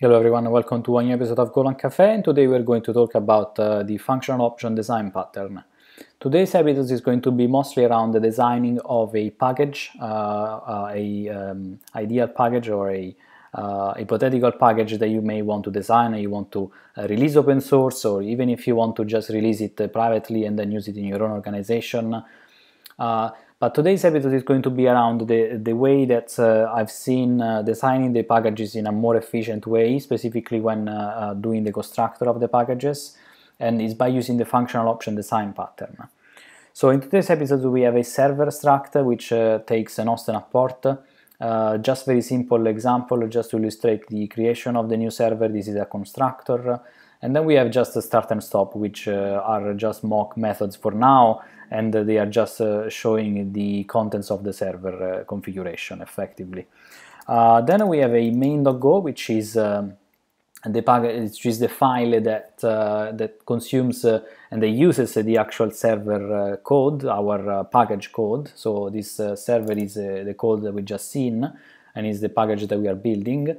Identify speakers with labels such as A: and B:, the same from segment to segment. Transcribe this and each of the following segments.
A: Hello everyone, welcome to a new episode of Golan Cafe and today we're going to talk about uh, the functional option design pattern. Today's episode is going to be mostly around the designing of a package, uh, uh, a um, ideal package or a uh, hypothetical package that you may want to design and you want to uh, release open source or even if you want to just release it uh, privately and then use it in your own organization. But today's episode is going to be around the, the way that uh, I've seen uh, designing the packages in a more efficient way, specifically when uh, uh doing the constructor of the packages, and is by using the functional option design pattern. So in today's episode we have a server struct which uh, takes an host and a port uh, just very simple example just to illustrate the creation of the new server. This is a constructor. And then we have just a start and stop, which uh, are just mock methods for now, and they are just uh, showing the contents of the server uh, configuration effectively. Uh, then we have a main.go, which is um, and the packet is the file that uh, that consumes uh, and that uses uh, the actual server uh, code, our uh, package code. So this uh, server is the code that we just seen, and is the package that we are building.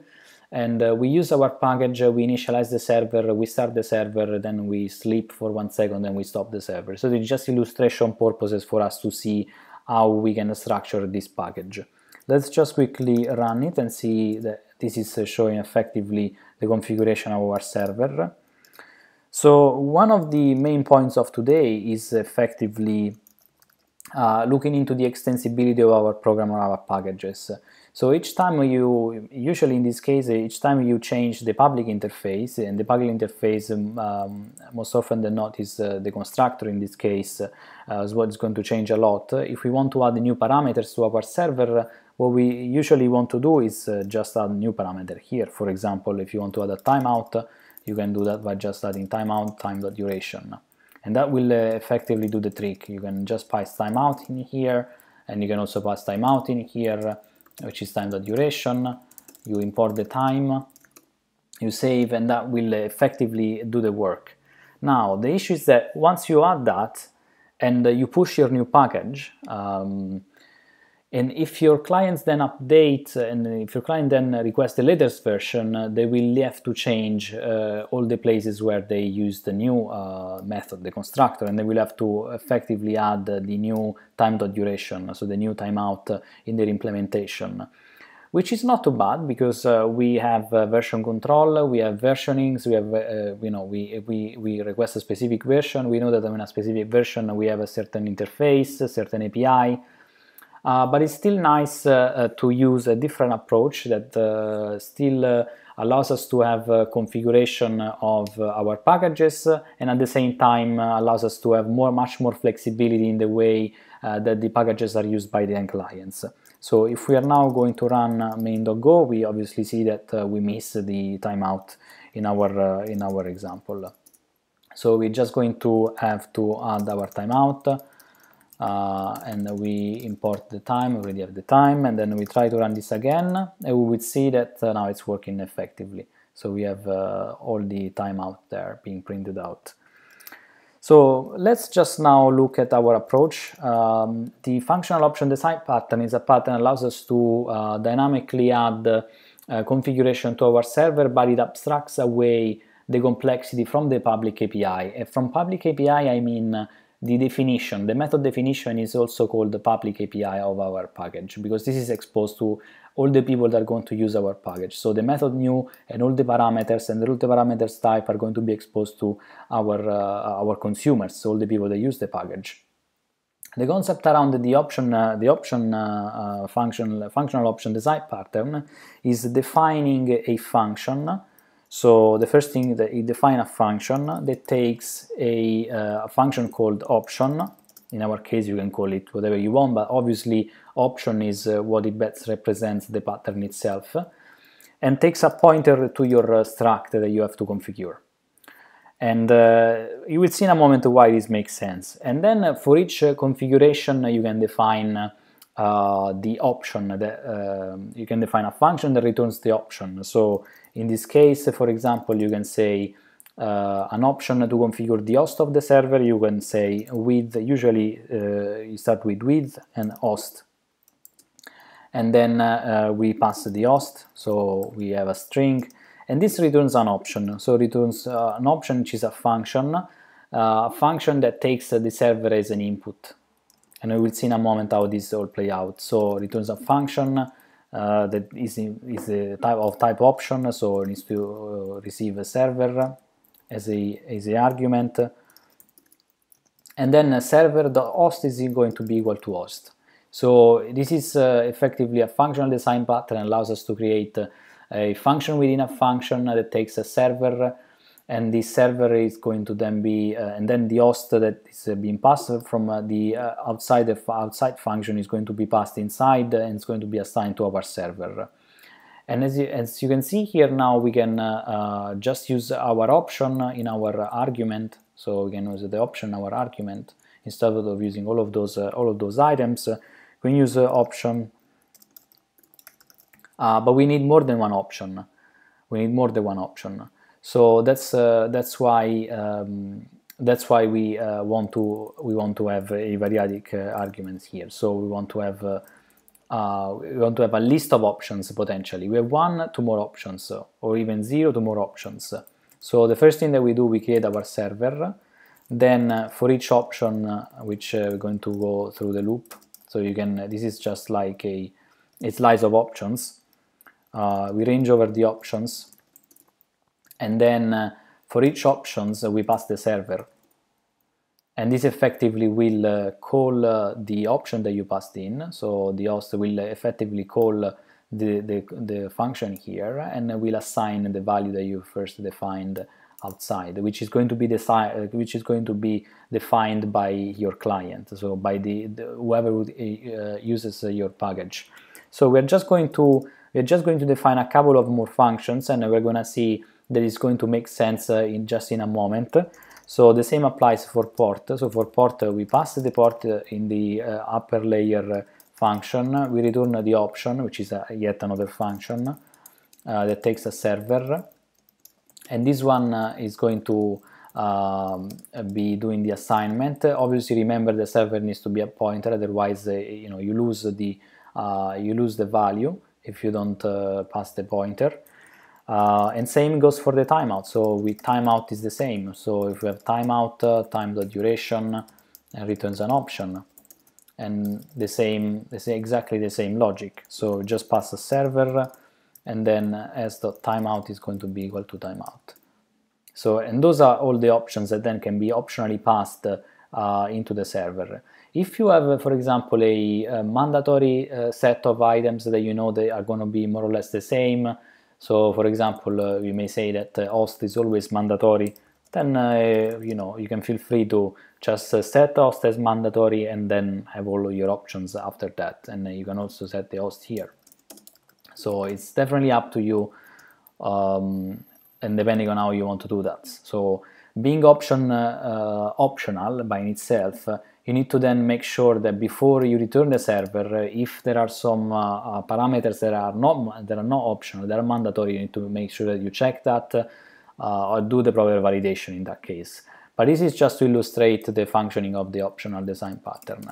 A: And we use our package. we initialize the server. We start the server. Then we sleep for one second. Then we stop the server. So it's just illustration purposes for us to see how we can structure this package. Let's just quickly run it and see that this is showing effectively the configuration of our server. So one of the main points of today is effectively uh, looking into the extensibility of our program or our packages. So each time you, usually in this case, each time you change the public interface, and the public interface um, um most often than not is uh, the constructor in this case, uh, is what's going to change a lot. If we want to add new parameters to our server, what we usually want to do is uh, just add new parameter here. For example, if you want to add a timeout, you can do that by just adding timeout time.duration. And that will uh, effectively do the trick. You can just pass timeout in here, and you can also pass timeout in here, which is time.duration. You import the time, you save, and that will uh, effectively do the work. Now, the issue is that once you add that, and uh, you push your new package, um, and if your clients then update uh, and if your client then requests the latest version, uh, they will have to change uh, all the places where they use the new uh, method, the constructor, and they will have to effectively add uh, the new time dot duration, so the new timeout in their implementation. Which is not too bad because uh, we have version control, we have versionings, we have you know we, we we request a specific version. We know that in a specific version we have a certain interface, a certain API. Uh, but it's still nice uh, uh, to use a different approach that still allows us to have configuration of our packages and at the same time allows us to have more much more flexibility in the way uh, that the packages are used by the end clients. So if we are now going to run main.go, we obviously see that uh, we miss the timeout in our, uh, in our example. So we're just going to have to add our timeout uh, and we import the time, already have the time, and then we try to run this again, and we would see that uh, now it's working effectively. So we have uh, all the time out there being printed out. So let's just now look at our approach. Um, the functional option design pattern is a pattern that allows us to uh, dynamically add uh, configuration to our server, but it abstracts away the complexity from the public API. And from public API, I mean the definition, the method definition is also called the public API of our package because this is exposed to all the people that are going to use our package. So the method new and all the parameters and all the parameters type are going to be exposed to our, uh, our consumers, all the people that use the package. The concept around the option, uh, the option uh, uh functional, functional option design pattern is defining a function so the first thing that it a function that takes a, uh, a, function called option. In our case, you can call it whatever you want, but obviously option is uh, what it best represents the pattern itself and takes a pointer to your uh, struct that you have to configure. And uh, you will see in a moment why this makes sense. And then uh, for each uh, configuration, you can define uh, the option that uh, you can define a function that returns the option. So in this case, for example, you can say uh, an option to configure the host of the server. You can say with, usually uh, you start with with and host. And then uh, uh we pass the host, so we have a string. And this returns an option. So returns uh, an option which is a function, uh, a function that takes the server as an input. And we will see in a moment how this all play out. So returns a function uh, that is, in, is a type of type option, so it needs to uh, receive a server as a as a argument, and then a server the host is going to be equal to host. So this is uh, effectively a functional design pattern allows us to create a function within a function that takes a server and the server is going to then be uh, and then the host that is uh, being passed from uh, the uh, outside outside function is going to be passed inside and it's going to be assigned to our server and as you, as you can see here now we can uh, uh, just use our option in our argument so we can use the option our argument instead of using all of those all of those items we can use option but we need more than one option we need more than one option so that's uh, that's why um, that's why we uh, want to we want to have a variadic uh, argument here. So we want to have we want to have a list of options potentially. We have one to more options, or even zero to more options. So the first thing that we do, we create our server. Then uh, for each option, uh, which uh, we're going to go through the loop, so you can, this is just like a, a slice of options. we range over the options and then uh, for each options uh, we pass the server and this effectively will uh, call uh, the option that you passed in so the host will effectively call uh, the, the, the, function here and will assign the value that you first defined outside which is going to be which is going to be defined by your client so by the, the whoever would, uh, uses your package so we're just going to we're just going to define a couple of more functions and we're going to see that is going to make sense uh, in just in a moment. So the same applies for port. So for port, uh, we pass the port uh, in the upper layer function. We return the option, which is yet another function that takes a server. And this one is going to um, be doing the assignment. Obviously, remember the server needs to be a pointer, otherwise, uh, you know, you lose the uh, you lose the value if you don't uh, pass the pointer. Uh, and same goes for the timeout. So with timeout is the same. So if we have timeout uh, the duration and returns an option, and the same, the same, exactly the same logic. So just pass a server, and then as the timeout is going to be equal to timeout. So and those are all the options that then can be optionally passed uh, into the server. If you have, for example, a, a mandatory uh, set of items that you know they are going to be more or less the same so for example, uh, you may say that uh, host is always mandatory, then uh, you know you can feel free to just uh, set host as mandatory and then have all your options after that. And uh, you can also set the host here. So it's definitely up to you um, and depending on how you want to do that. So being option optional by itself you need to then make sure that before you return the server, uh, if there are some uh, uh parameters that are not that are not optional, that are mandatory, you need to make sure that you check that uh, or do the proper validation in that case. But this is just to illustrate the functioning of the optional design pattern.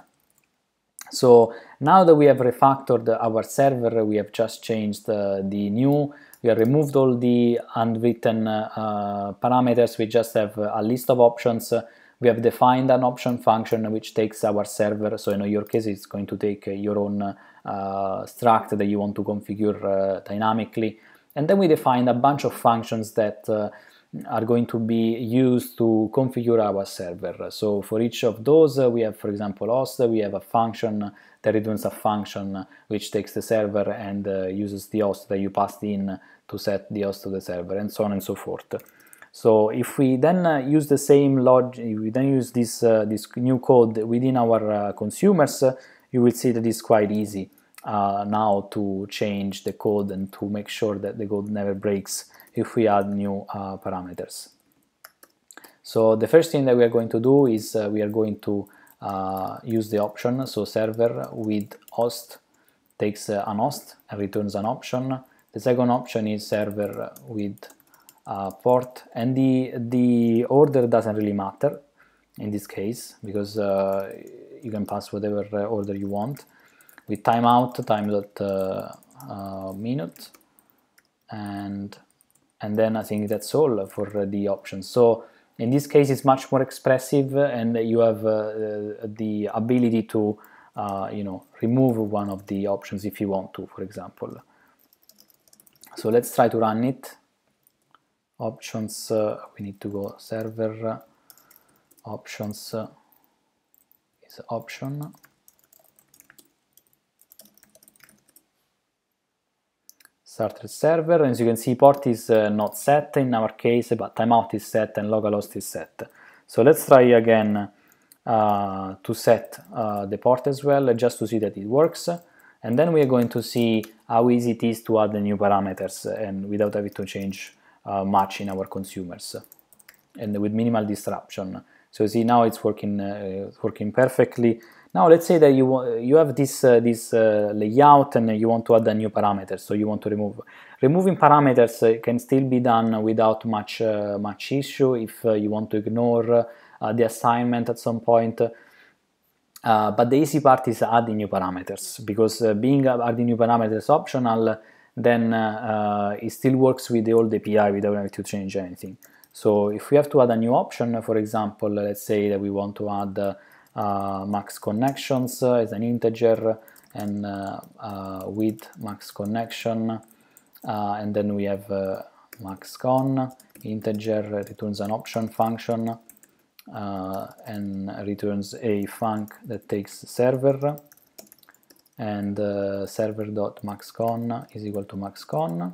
A: So now that we have refactored our server, we have just changed uh, the new, we have removed all the unwritten uh, parameters, we just have a list of options we have defined an option function which takes our server, so in your case it's going to take uh, your own uh, struct that you want to configure uh, dynamically, and then we define a bunch of functions that are going to be used to configure our server. So for each of those, we have, for example, host, we have a function that returns a function which takes the server and uh, uses the host that you passed in to set the host to the server and so on and so forth. So if we then uh, use the same logic, we then use this, uh, this new code within our uh, consumers, uh, you will see that it's quite easy now to change the code and to make sure that the code never breaks if we add new parameters. So the first thing that we are going to do is we are going to uh, use the option so server with host takes uh, an host and returns an option the second option is server with uh, port and the the order doesn't really matter in this case because uh, you can pass whatever uh, order you want with timeout time dot uh, uh, minute and and then I think that's all for uh, the options so in this case it's much more expressive and you have the ability to you know remove one of the options if you want to for example so let's try to run it options we need to go server options is option Start the server as you can see port is uh, not set in our case but timeout is set and localhost is set so let's try again uh, to set uh, the port as well just to see that it works and then we are going to see how easy it is to add the new parameters uh, and without having to change uh, much in our consumers and with minimal disruption. So see now it's working uh, working perfectly. Now let's say that you you have this uh, this uh, layout and you want to add a new parameter, so you want to remove. Removing parameters uh, can still be done without much much issue if you want to ignore the assignment at some point. but the easy part is adding new parameters because being adding new parameters optional then uh, uh, it still works with the old API without having to change anything. So if we have to add a new option, for example, let's say that we want to add uh, uh max connections as an integer and uh, uh, with max connection and then we have max con integer returns an option function and returns a func that takes server and uh, server.maxcon is equal to maxcon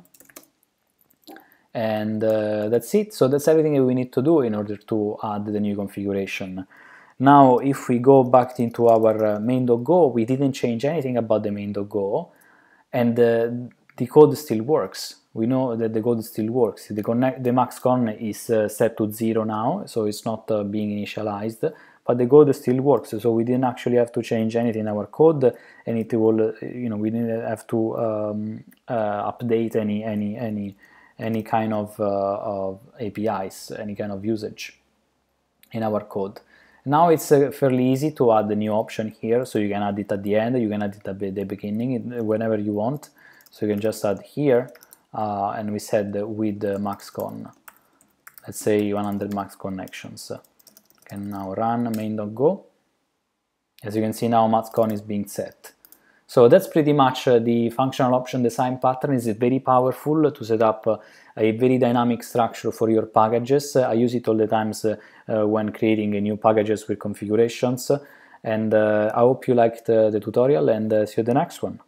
A: and uh, that's it so that's everything we need to do in order to add the new configuration now if we go back into our uh, main.go we didn't change anything about the main.go and uh, the code still works we know that the code still works the, connect, the maxcon is uh, set to zero now so it's not uh, being initialized but the code still works so we didn't actually have to change anything in our code and it will you know we didn't have to um, uh, update any any any any kind of, uh, of APIs any kind of usage in our code now it's uh, fairly easy to add a new option here so you can add it at the end you can add it at the beginning whenever you want so you can just add here uh, and we said with maxcon let's say 100 max connections and now run main.go. As you can see now, mathcon is being set. So that's pretty much uh, the functional option design pattern. It's very powerful to set up uh, a very dynamic structure for your packages. I use it all the times uh, when creating new packages with configurations. And I hope you liked the tutorial and see you the next one.